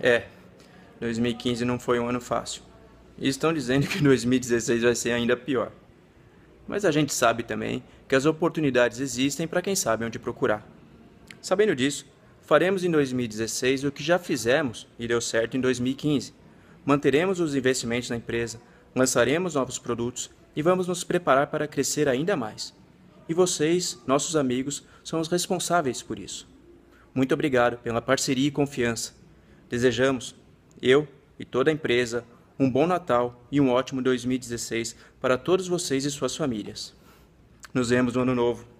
É, 2015 não foi um ano fácil. E estão dizendo que 2016 vai ser ainda pior. Mas a gente sabe também que as oportunidades existem para quem sabe onde procurar. Sabendo disso, faremos em 2016 o que já fizemos e deu certo em 2015. Manteremos os investimentos na empresa, lançaremos novos produtos e vamos nos preparar para crescer ainda mais. E vocês, nossos amigos, são os responsáveis por isso. Muito obrigado pela parceria e confiança. Desejamos, eu e toda a empresa, um bom Natal e um ótimo 2016 para todos vocês e suas famílias. Nos vemos no Ano Novo.